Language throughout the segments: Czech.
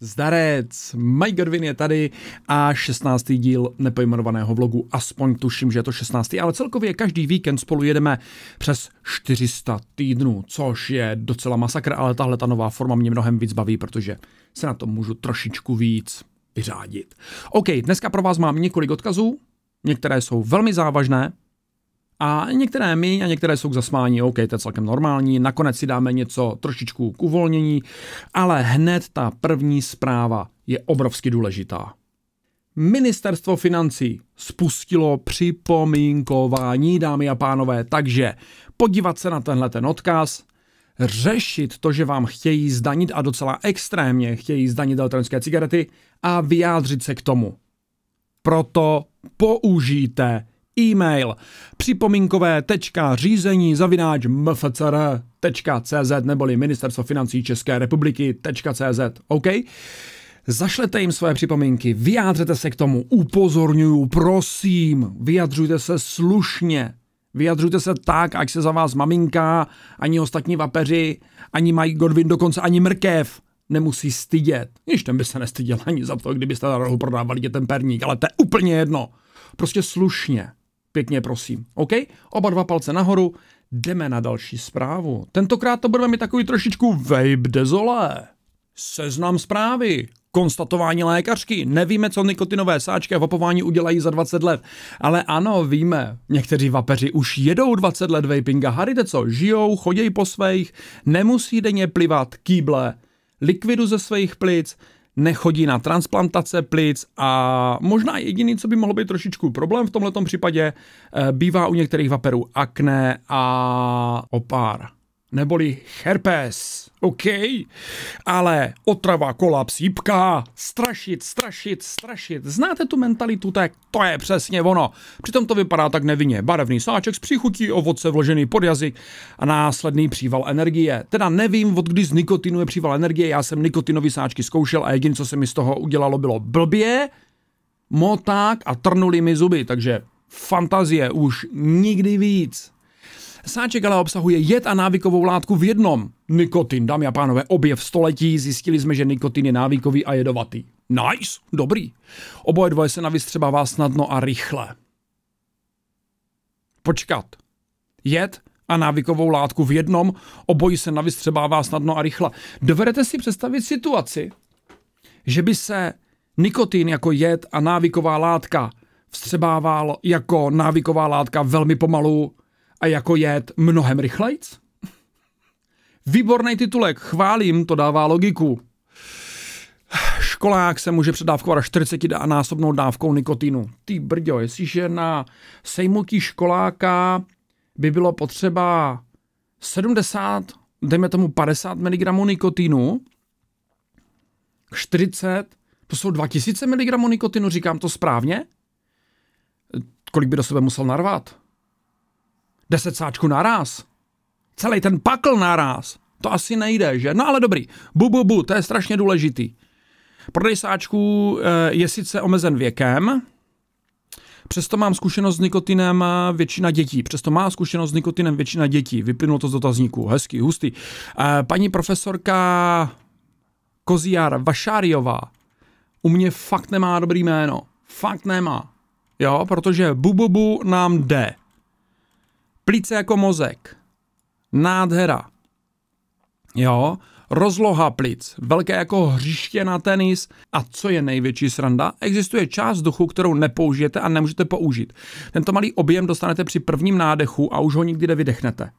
Zdarec, Mike Godwin je tady a 16. díl nepojmenovaného vlogu, aspoň tuším, že je to 16. ale celkově každý víkend spolu jedeme přes 400 týdnů, což je docela masakr, ale tahle ta nová forma mě mnohem víc baví, protože se na to můžu trošičku víc vyřádit. OK, dneska pro vás mám několik odkazů, některé jsou velmi závažné, a některé my a některé jsou k zasmání, OK, to je celkem normální, nakonec si dáme něco trošičku k uvolnění, ale hned ta první zpráva je obrovsky důležitá. Ministerstvo financí spustilo připomínkování, dámy a pánové, takže podívat se na tenhle ten odkaz, řešit to, že vám chtějí zdanit a docela extrémně chtějí zdanit elektronické cigarety a vyjádřit se k tomu. Proto použijte e-mail připomínkové.řízení zavináč mfcr.cz neboli Ministerstvo financí České republiky.cz. OK? Zašlete jim své připomínky, vyjádřete se k tomu, upozorňuju, prosím, vyjadřujte se slušně, vyjadřujte se tak, ať se za vás maminka, ani ostatní vapeři, ani Mike Godwin, dokonce ani mrkev nemusí stydět. Již ten by se nestyděl ani za to, kdybyste na rohu prodávali dětem perník, ale to je úplně jedno. Prostě slušně. Pěkně prosím. OK? Oba dva palce nahoru. Jdeme na další zprávu. Tentokrát to budeme mít takový trošičku vape dezolé. Seznam zprávy. Konstatování lékařky. Nevíme, co nikotinové sáčky a vapování udělají za 20 let. Ale ano, víme. Někteří vapeři už jedou 20 let vapinga. Harite co? Žijou, chodějí po svých, nemusí denně plivat kýble, likvidu ze svých plic, nechodí na transplantace plic a možná jediný, co by mohlo být trošičku problém v tomto případě, eh, bývá u některých vaperů akné a opár neboli herpes. OK? Ale otrava, kolaps, jípka, strašit, strašit, strašit. Znáte tu mentalitu, tak to je přesně ono. Přitom to vypadá tak nevinně. Barevný sáček s příchutí ovoce vložený pod jazyk a následný příval energie. Teda nevím, od kdy z nikotinu je příval energie, já jsem nikotinový sáčky zkoušel a jediné, co se mi z toho udělalo, bylo blbě, moták a trnuli mi zuby, takže fantazie už nikdy víc. Sáček ale obsahuje jed a návykovou látku v jednom. Nikotin, dámy a pánové, objev století, zjistili jsme, že nikotin je návykový a jedovatý. Nice, dobrý. Oboje dvoje se vás snadno a rychle. Počkat. Jed a návykovou látku v jednom, obojí se vás snadno a rychle. Dovedete si představit situaci, že by se nikotin jako jed a návyková látka vstřebával jako návyková látka velmi pomalu a jako jet mnohem rychlejc? Výborný titulek, chválím, to dává logiku. Školák se může předávkovat 40 násobnou dávkou nikotinu. Ty brďo, jestliže na sejmutí školáka by bylo potřeba 70, dejme tomu 50 mg nikotinu, 40, to jsou 2000 mg nikotinu, říkám to správně? Kolik by do sebe musel narvat? Deset sáčků naraz. Celý ten pakl naraz. To asi nejde, že? No ale dobrý. Bu, bu, bu, to je strašně důležitý. Prodej sáčků eh, je sice omezen věkem, Přesto mám zkušenost s nikotinem eh, většina dětí. Přesto má zkušenost s nikotinem většina dětí. Vyplynulo to z dotazníku. Hezký, hustý. Eh, paní profesorka Koziar Vašáriová u mě fakt nemá dobrý jméno. Fakt nemá. Jo, protože bu bu, bu nám jde. Plíce jako mozek. Nádhera. Jo, rozloha plic, velké jako hřiště na tenis. A co je největší sranda? Existuje část duchu, kterou nepoužijete a nemůžete použít. Tento malý objem dostanete při prvním nádechu a už ho nikdy nevydechnete.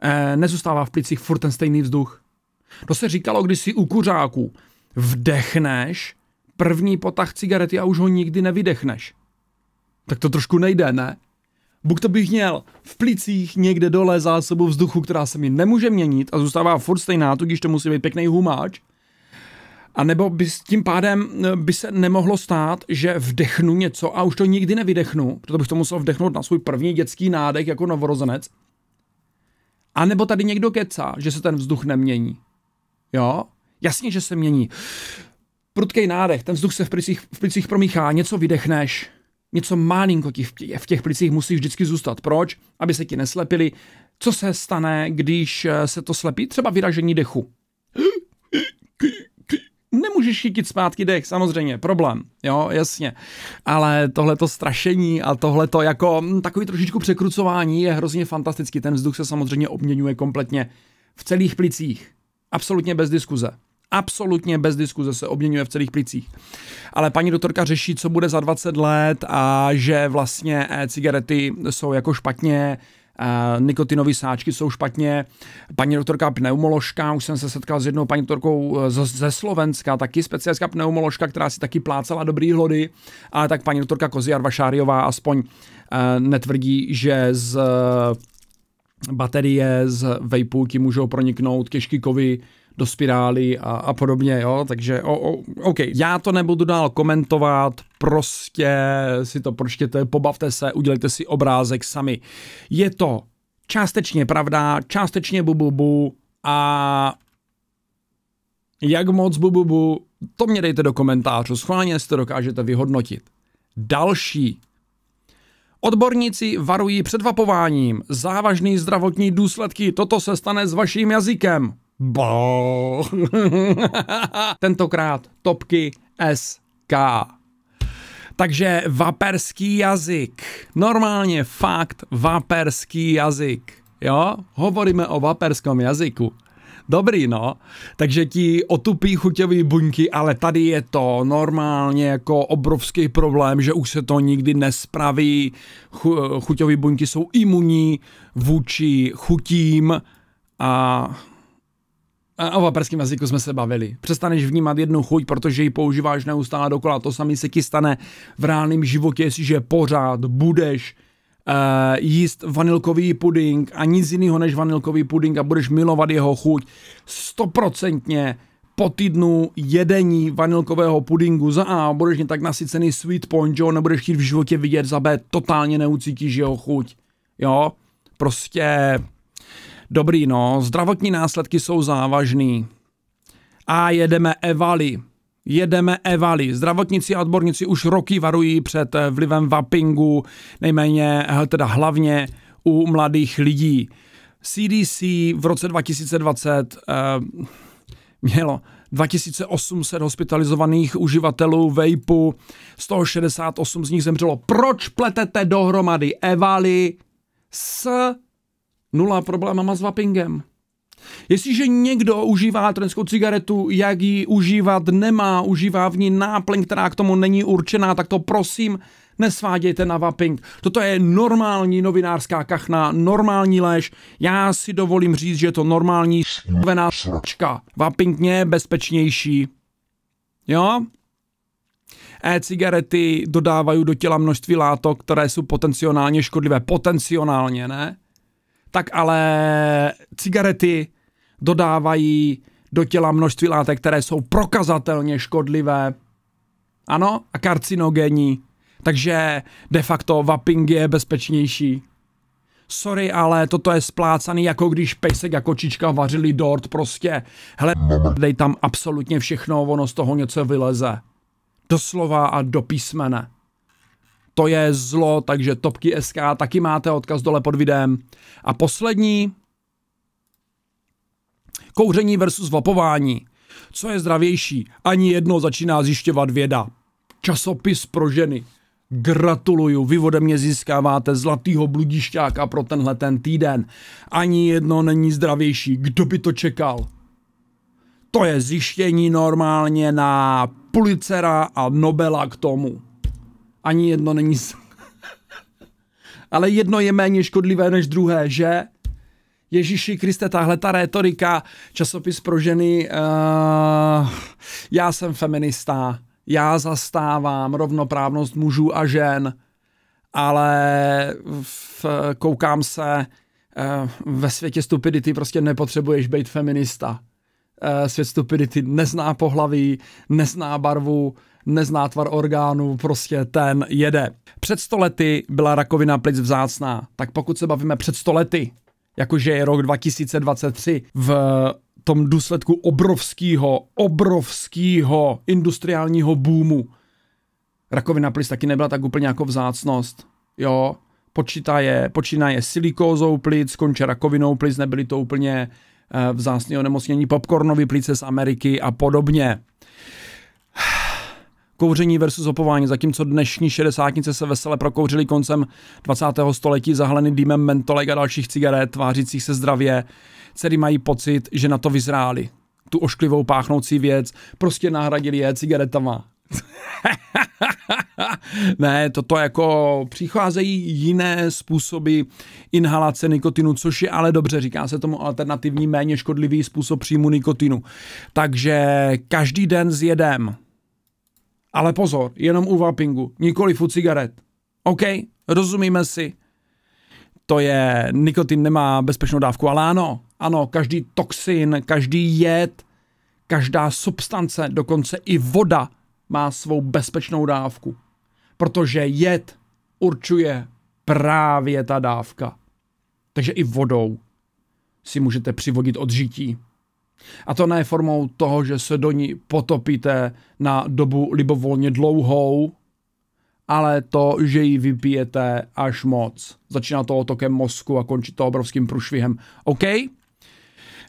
E, nezůstává v plicích furt ten stejný vzduch. To se říkalo kdysi u kuřáků. Vdechneš první potah cigarety a už ho nikdy nevydechneš. Tak to trošku nejde, ne? Buď to bych měl v plicích někde dole zásobu vzduchu, která se mi nemůže měnit a zůstává furt stejná, tudíž to musí být pěkný humáč. A nebo by s tím pádem eh, by se nemohlo stát, že vdechnu něco a už to nikdy nevydechnu, protože bych to musel vdechnout na svůj první dětský nádech jako novorozenec. A nebo tady někdo kecá, že se ten vzduch nemění. Jo? Jasně, že se mění. Prudkej nádech, ten vzduch se v plicích, v plicích promíchá, něco vydechneš, něco malinko ti v těch plicích musí vždycky zůstat. Proč? Aby se ti neslepili. Co se stane, když eh, se to slepí? Třeba vyražení dechu. Nemůžeš chytit zpátky dech, samozřejmě, problém, jo, jasně. Ale tohleto strašení a tohleto jako hm, takový trošičku překrucování je hrozně fantastický. Ten vzduch se samozřejmě obměňuje kompletně v celých plicích. Absolutně bez diskuze absolutně bez diskuze se obměňuje v celých plicích. Ale paní doktorka řeší, co bude za 20 let a že vlastně cigarety jsou jako špatně, e, nikotinové sáčky jsou špatně. Paní doktorka pneumoložka, už jsem se setkal s jednou paní doktorkou e, ze Slovenska, taky speciálská pneumoložka, která si taky plácala dobrý hlody, ale tak paní doktorka Koziar Vašáriová aspoň e, netvrdí, že z baterie z vejpůlky můžou proniknout těžký kovy, do spirály a, a podobně, jo, takže o, o, OK, já to nebudu dál komentovat, prostě si to pročtěte, pobavte se, udělejte si obrázek sami. Je to částečně pravda, částečně bububu a jak moc bububu, to mě dejte do komentářů, schválně si to dokážete vyhodnotit. Další Odborníci varují před vapováním. Závažný zdravotní důsledky, toto se stane s vaším jazykem. Bo. Tentokrát topky SK. Takže vaperský jazyk. Normálně fakt vaperský jazyk. Jo? Hovoríme o vaperském jazyku. Dobrý, no. Takže ti otupí chuťový buňky, ale tady je to normálně jako obrovský problém, že už se to nikdy nespraví. Chu- chuťový buňky jsou imunní vůči chutím a a o vaperském jazyku jsme se bavili. Přestaneš vnímat jednu chuť, protože ji používáš neustále dokola. To samé se ti stane v reálném životě, jestliže pořád budeš uh, jíst vanilkový puding a nic jiného než vanilkový puding a budeš milovat jeho chuť. Stoprocentně po týdnu jedení vanilkového pudingu za A budeš mě tak nasycený sweet point, jo, nebudeš chtít v životě vidět za B, totálně neucítíš jeho chuť. Jo, prostě Dobrý no, zdravotní následky jsou závažný. A jedeme evaly. Jedeme evaly. Zdravotníci a odborníci už roky varují před vlivem vapingu, nejméně, eh, teda hlavně u mladých lidí. CDC v roce 2020 eh, mělo 2800 hospitalizovaných uživatelů vapeu, 168 z nich zemřelo. Proč pletete dohromady evaly s nula problémama s vapingem. Jestliže někdo užívá elektronickou cigaretu, jak ji užívat nemá, užívá v ní náplň, která k tomu není určená, tak to prosím nesvádějte na vaping. Toto je normální novinářská kachna, normální lež. Já si dovolím říct, že je to normální s***vená s***čka. Vaping je bezpečnější. Jo? E-cigarety dodávají do těla množství látok, které jsou potenciálně škodlivé. Potenciálně, ne? tak ale cigarety dodávají do těla množství látek, které jsou prokazatelně škodlivé. Ano, a karcinogenní. Takže de facto vaping je bezpečnější. Sorry, ale toto je splácaný, jako když pejsek a kočička vařili dort prostě. Hele, dej tam absolutně všechno, ono z toho něco vyleze. Doslova a do písmene to je zlo, takže topky SK, taky máte odkaz dole pod videem. A poslední, kouření versus vapování. Co je zdravější? Ani jedno začíná zjišťovat věda. Časopis pro ženy. Gratuluju, vy ode mě získáváte zlatýho bludišťáka pro tenhle ten týden. Ani jedno není zdravější, kdo by to čekal? To je zjištění normálně na Pulicera a Nobela k tomu. Ani jedno není... Ale jedno je méně škodlivé než druhé, že? Ježíši Kriste, tahle ta rétorika, časopis pro ženy, uh, já jsem feminista, já zastávám rovnoprávnost mužů a žen, ale v, koukám se, uh, ve světě stupidity prostě nepotřebuješ být feminista. Uh, svět stupidity nezná pohlaví, nezná barvu, nezná tvar orgánu, prostě ten jede. Před stolety byla rakovina plic vzácná, tak pokud se bavíme před stolety, jakože je rok 2023, v tom důsledku obrovského, obrovského industriálního boomu, rakovina plic taky nebyla tak úplně jako vzácnost, jo, počíná počínaje silikózou plic, skončí rakovinou plic, nebyly to úplně eh, vzácné onemocnění popcornový plice z Ameriky a podobně kouření versus opování, zatímco dnešní šedesátnice se vesele prokouřili koncem 20. století zahaleny dýmem mentolek a dalších cigaret, tvářících se zdravě, který mají pocit, že na to vyzráli. Tu ošklivou páchnoucí věc prostě nahradili je cigaretama. ne, toto jako přicházejí jiné způsoby inhalace nikotinu, což je ale dobře, říká se tomu alternativní, méně škodlivý způsob příjmu nikotinu. Takže každý den zjedem ale pozor, jenom u vapingu, nikoli u cigaret. OK, rozumíme si. To je, nikotin nemá bezpečnou dávku, ale ano, ano, každý toxin, každý jed, každá substance, dokonce i voda má svou bezpečnou dávku. Protože jed určuje právě ta dávka. Takže i vodou si můžete přivodit odžití. A to ne formou toho, že se do ní potopíte na dobu libovolně dlouhou, ale to, že ji vypijete až moc. Začíná to otokem mozku a končí to obrovským průšvihem. OK?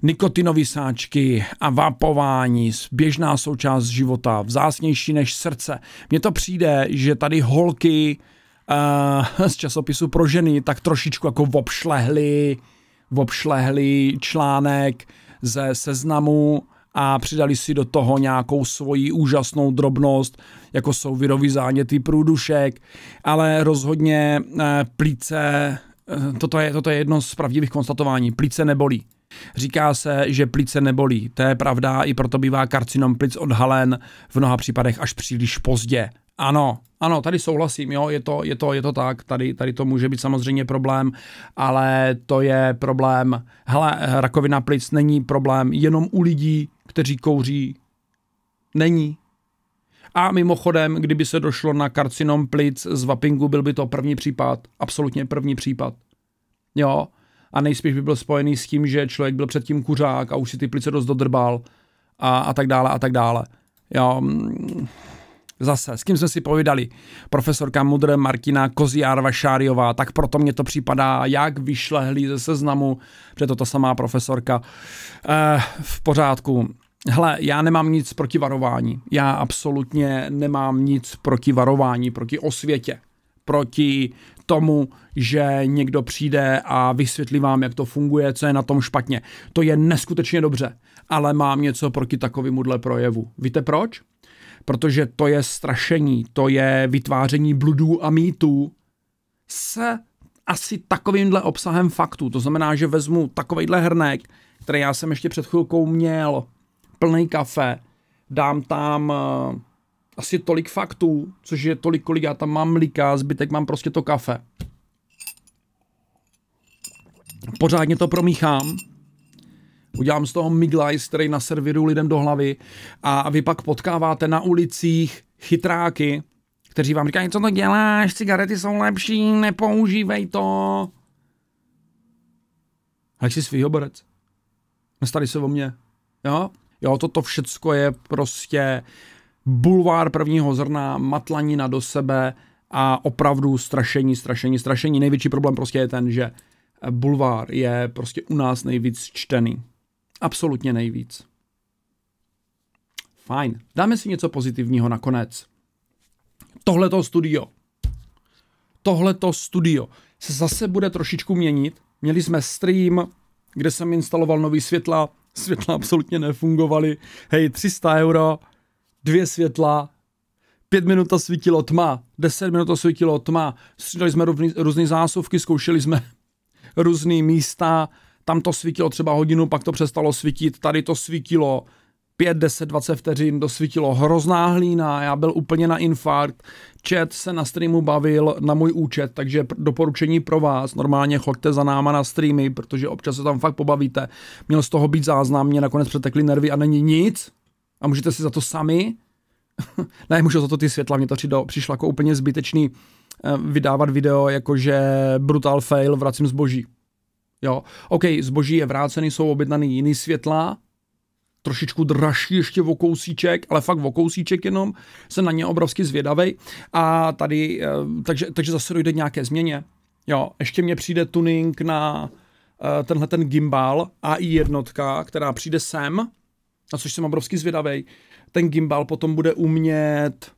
Nikotinové sáčky a vapování, běžná součást života, vzácnější než srdce. Mně to přijde, že tady holky uh, z časopisu pro ženy tak trošičku jako obšlehly, obšlehly článek, ze seznamu a přidali si do toho nějakou svoji úžasnou drobnost, jako jsou virový záněty průdušek, ale rozhodně eh, plíce, eh, toto je, toto je jedno z pravdivých konstatování, plíce nebolí. Říká se, že plíce nebolí. To je pravda, i proto bývá karcinom plic odhalen v mnoha případech až příliš pozdě. Ano, ano, tady souhlasím, jo, je to, je to, je to tak, tady, tady to může být samozřejmě problém, ale to je problém, hele, rakovina plic není problém jenom u lidí, kteří kouří, není. A mimochodem, kdyby se došlo na karcinom plic z vapingu, byl by to první případ, absolutně první případ. Jo, a nejspíš by byl spojený s tím, že člověk byl předtím kuřák a už si ty plice dost dodrbal a, a tak dále a tak dále. Jo, mm, Zase, s kým jsme si povídali? Profesorka Mudr Martina Koziárva Šáriová, tak proto mě to připadá, jak vyšlehlí ze seznamu, že to ta samá profesorka. Eh, v pořádku. Hele, já nemám nic proti varování. Já absolutně nemám nic proti varování, proti osvětě, proti tomu, že někdo přijde a vysvětlí vám, jak to funguje, co je na tom špatně. To je neskutečně dobře, ale mám něco proti takovémuhle projevu. Víte proč? protože to je strašení, to je vytváření bludů a mýtů s asi takovýmhle obsahem faktů. To znamená, že vezmu takovýhle hrnek, který já jsem ještě před chvilkou měl, plný kafe, dám tam uh, asi tolik faktů, což je tolik, kolik já tam mám mlíka, zbytek mám prostě to kafe. Pořádně to promíchám, udělám z toho miglajs, který naserviruju lidem do hlavy a vy pak potkáváte na ulicích chytráky, kteří vám říkají, co to děláš, cigarety jsou lepší, nepoužívej to. Hlej si svýho borec. Nestali se o mě. Jo? Jo, toto všecko je prostě bulvár prvního zrna, matlanina do sebe a opravdu strašení, strašení, strašení. Největší problém prostě je ten, že bulvár je prostě u nás nejvíc čtený. Absolutně nejvíc. Fajn. Dáme si něco pozitivního nakonec. Tohleto studio. Tohleto studio se zase bude trošičku měnit. Měli jsme stream, kde jsem instaloval nový světla. Světla absolutně nefungovaly. Hej, 300 euro, dvě světla, pět minut to svítilo tma, deset minut to svítilo tma, střídali jsme různé zásuvky, zkoušeli jsme různé místa, tam to svítilo třeba hodinu, pak to přestalo svítit, tady to svítilo 5, 10, 20 vteřin, svítilo hrozná hlína, já byl úplně na infarkt, chat se na streamu bavil na můj účet, takže doporučení pro vás, normálně choďte za náma na streamy, protože občas se tam fakt pobavíte, měl z toho být záznam, mě nakonec přetekly nervy a není nic a můžete si za to sami, ne, můžu za to ty světla, mě to přišlo, přišlo jako úplně zbytečný eh, vydávat video, jakože brutal fail, vracím zboží Jo, OK, zboží je vrácený, jsou objednaný jiný světla, trošičku dražší ještě o kousíček, ale fakt o kousíček jenom, jsem na ně obrovsky zvědavej a tady, eh, takže, takže zase dojde nějaké změně. Jo, ještě mně přijde tuning na eh, tenhle ten gimbal AI jednotka, která přijde sem, na což jsem obrovsky zvědavej, ten gimbal potom bude umět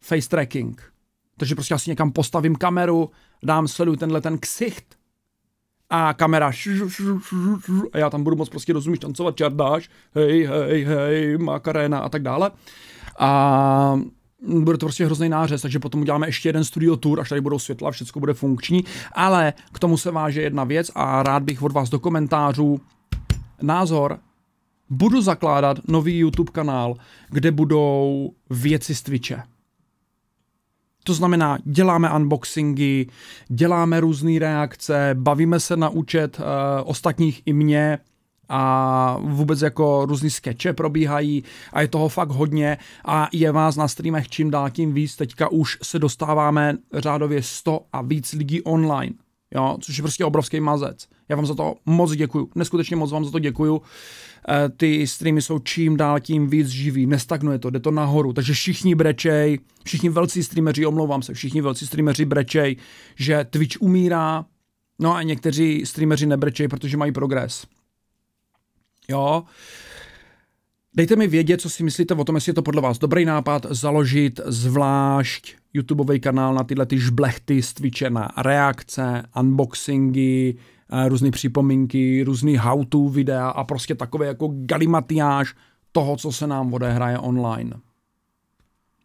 face tracking. Takže prostě asi někam postavím kameru, dám sledu tenhle ten ksicht a kamera šu, šu, šu, a já tam budu moc prostě rozumíš tancovat čardáš, hej, hej, hej, Makarena a tak dále. A bude to prostě hrozný nářez, takže potom uděláme ještě jeden studio tour, až tady budou světla, všechno bude funkční, ale k tomu se váže jedna věc a rád bych od vás do komentářů názor, budu zakládat nový YouTube kanál, kde budou věci z Twitche. To znamená, děláme unboxingy, děláme různé reakce, bavíme se na účet e, ostatních i mě, a vůbec jako různý skeče probíhají a je toho fakt hodně a je vás na streamech čím dál tím víc. Teďka už se dostáváme řádově 100 a víc lidí online, jo, což je prostě obrovský mazec. Já vám za to moc děkuju, neskutečně moc vám za to děkuju. Eh, ty streamy jsou čím dál tím víc živý, nestagnuje to, jde to nahoru, takže všichni brečej, všichni velcí streameři, omlouvám se, všichni velcí streameři brečej, že Twitch umírá, no a někteří streameři nebrečej, protože mají progres. Jo, Dejte mi vědět, co si myslíte o tom, jestli je to podle vás dobrý nápad založit zvlášť YouTubeový kanál na tyhle ty žblechty z Twitche na reakce, unboxingy, Eh, různé připomínky, různý how-to videa a prostě takové jako galimatiáž toho, co se nám odehraje online.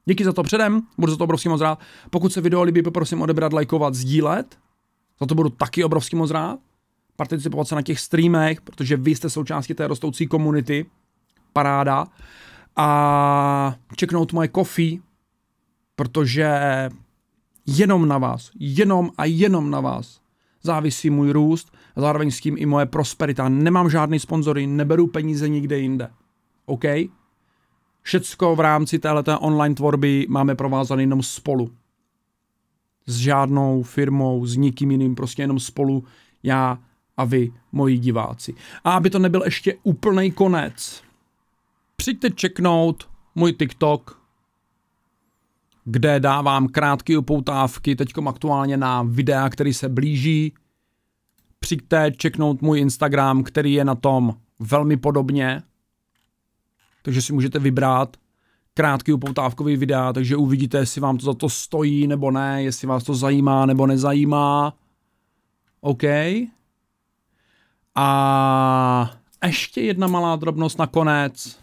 Díky za to předem, budu za to obrovský moc rád. Pokud se video líbí, poprosím odebrat, lajkovat, sdílet. Za to budu taky obrovský moc rád. Participovat se na těch streamech, protože vy jste součástí té rostoucí komunity. Paráda. A čeknout moje kofí, protože jenom na vás, jenom a jenom na vás závisí můj růst a zároveň s tím i moje prosperita. Nemám žádný sponzory, neberu peníze nikde jinde. OK? Všecko v rámci téhleté online tvorby máme provázané jenom spolu. S žádnou firmou, s nikým jiným, prostě jenom spolu já a vy, moji diváci. A aby to nebyl ještě úplný konec, přijďte čeknout můj TikTok, kde dávám krátké upoutávky, teďkom aktuálně na videa, který se blíží. Přijďte čeknout můj Instagram, který je na tom velmi podobně. Takže si můžete vybrat krátký upoutávkový videa, takže uvidíte, jestli vám to za to stojí nebo ne, jestli vás to zajímá nebo nezajímá. OK. A ještě jedna malá drobnost nakonec.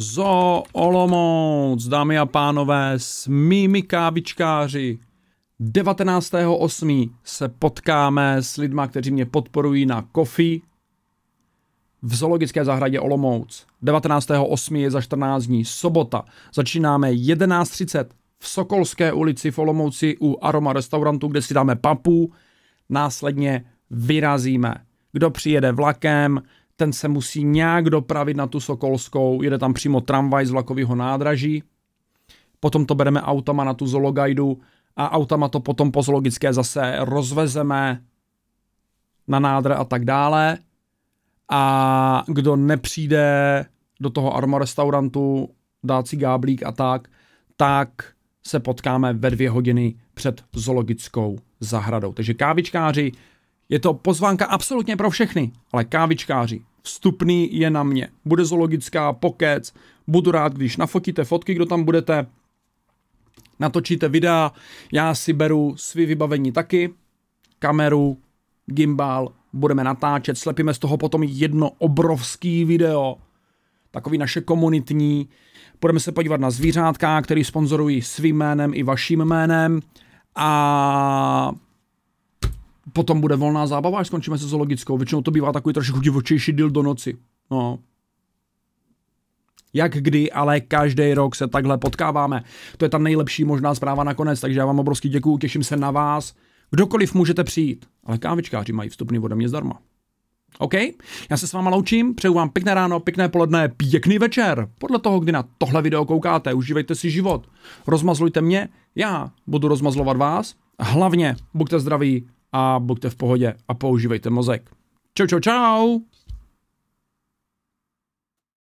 Zo Olomouc, dámy a pánové, s mými kávičkáři. 19.8. se potkáme s lidma, kteří mě podporují na Kofi v zoologické zahradě Olomouc. 19.8. je za 14 dní, sobota. Začínáme 11.30 v Sokolské ulici v Olomouci u Aroma restaurantu, kde si dáme papu. Následně vyrazíme. Kdo přijede vlakem, ten se musí nějak dopravit na tu Sokolskou, jede tam přímo tramvaj z vlakového nádraží, potom to bereme autama na tu Zologajdu a autama to potom po zoologické zase rozvezeme na nádr a tak dále. A kdo nepřijde do toho armorestaurantu restaurantu dát si gáblík a tak, tak se potkáme ve dvě hodiny před zoologickou zahradou. Takže kávičkáři, je to pozvánka absolutně pro všechny, ale kávičkáři, vstupný je na mě. Bude zoologická, pokec, budu rád, když nafotíte fotky, kdo tam budete, natočíte videa, já si beru svý vybavení taky, kameru, gimbal, budeme natáčet, slepíme z toho potom jedno obrovský video, takový naše komunitní, budeme se podívat na zvířátka, který sponzorují svým jménem i vaším jménem a Potom bude volná zábava, až skončíme se zoologickou. Většinou to bývá takový trošku divočejší díl do noci. No, jak kdy, ale každý rok se takhle potkáváme. To je ta nejlepší možná zpráva nakonec, takže já vám obrovský děkuju, těším se na vás. Kdokoliv můžete přijít, ale kávičkáři mají vstupný ode mě zdarma. OK, já se s váma loučím, přeju vám pěkné ráno, pěkné poledne, pěkný večer. Podle toho, kdy na tohle video koukáte, užívejte si život. Rozmazlujte mě, já budu rozmazlovat vás. Hlavně buďte zdraví, a buďte v pohodě a používejte mozek. Čau, čau, čau!